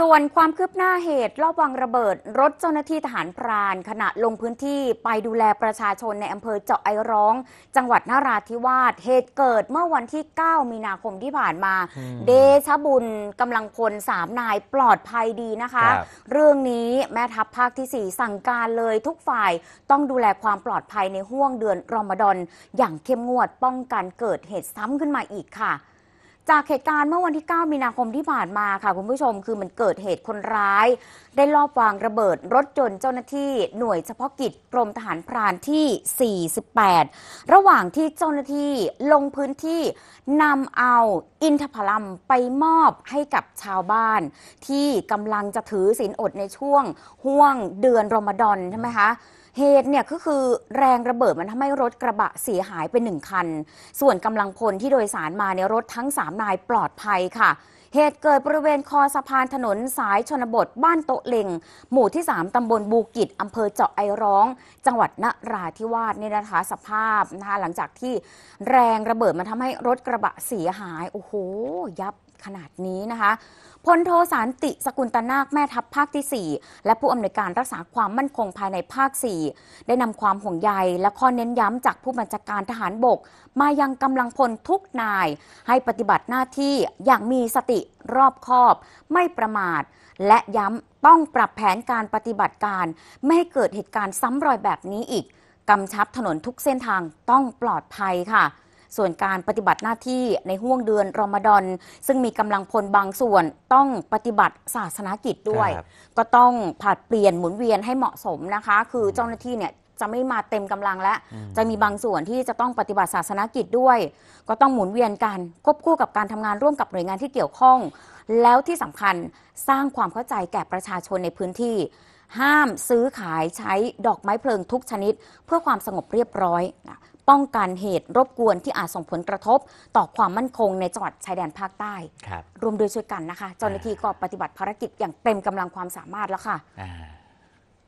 ส่วนความคืบหน้าเหตุรอบวางระเบิดรถเจ้าหน้าที่ทหารพรานขณะลงพื้นที่ไปดูแลประชาชนในอำเภอเจาะไอร้อง จังหวัดนาราธิวาส เหตุเกิดเมื่อวันที่ 9 มีนาคมที่ผ่านมา เดชบุญกำลังพลสามนายปลอดภัยดีนะคะ เรื่องนี้แม่ทัพภาคที่ 4 สั่งการเลยทุกฝ่ายต้องดูแลความปลอดภัยในห่วงเดือนรอมฎอนอย่างเข้มงวดป้องกันเกิดเหตุซ้ำขึ้นมาอีกค่ะจากเหตุการณ์เมื่อวันที่ 9 มีนาคมที่ผ่านมาค่ะคุณผู้ชมคือมันเกิดเหตุคนร้าย ได้ลอบวางระเบิดรถจนเจ้าหน้าที่หน่วยเฉพาะกิจกรมทหารพรานที่ 48 ระหว่างที่เจ้าหน้าที่ลงพื้นที่นำเอาอินทผลัมไปมอบให้กับชาวบ้าน ที่กำลังจะถือศีลอดในช่วงห่วงเดือนรอมฎอนใช่ไหมคะเหตุเนี่ยก็คือแรงระเบิดมันทำให้รถกระบะเสียหายไปหนึ่งคัน ส่วนกำลังพลที่โดยสารมาในรถทั้ง 3 นายปลอดภัยค่ะ เหตุเกิดบริเวณคอสะพานถนนสายชนบทบ้านโตะเล็งหมู่ที่ 3ตำบลบูกิจอำเภอเจาะไอร้องจังหวัดนราธิวาสนี่นะคะสภาพนะคะหลังจากที่แรงระเบิดมันทำให้รถกระบะเสียหายโอ้โหยับขนาดนี้นะคะ พลโทสารติสกุลตนาคแม่ทัพภาคที่ 4 และผู้อำนวยการรักษาความมั่นคงภายในภาค4ได้นำความห่วงใย และข้อเน้นย้ำจากผู้บัญชาการทหารบก มายังกำลังพลทุกนาย ให้ปฏิบัติหน้าที่อย่างมีสติรอบคอบ ไม่ประมาท และย้ำต้องปรับแผนการปฏิบัติการ ไม่ให้เกิดเหตุการณ์ซ้ำรอยแบบนี้อีกกำชับถนนทุกเส้นทางต้องปลอดภัยค่ะส่วนการปฏิบัติหน้าที่ในห่วงเดือน รอมฎอนซึ่งมีกำลังพล บางส่วนต้องปฏิบัติศาสนากิจด้วย ก็ต้องผัดเปลี่ยนหมุนเวียนให้เหมาะสมนะคะ คือเจ้าหน้าที่เนี่ยจะไม่มาเต็มกำลังแล้วจะมีบางส่วนที่จะต้องปฏิบัติศาสนากิจด้วย ก็ต้องหมุนเวียนกันควบคู่กับการทำงานร่วมกับหน่วยงานที่เกี่ยวข้อง แล้วที่สำคัญสร้างความเข้าใจแก่ประชาชนในพื้นที่ ห้ามซื้อขายใช้ดอกไม้เพลิงทุกชนิด เพื่อความสงบเรียบร้อยนะป้องกันเหตุรบกวนที่อาจส่งผลกระทบ ต่อความมั่นคงในจังหวัดชายแดนภาคใต้รรวมโดยช่วยกันนะคะ เจ้าหน้าที่ก็ปฏิบัติภารกิจอย่างเต็มกำลังความสามารถแล้วค่ะ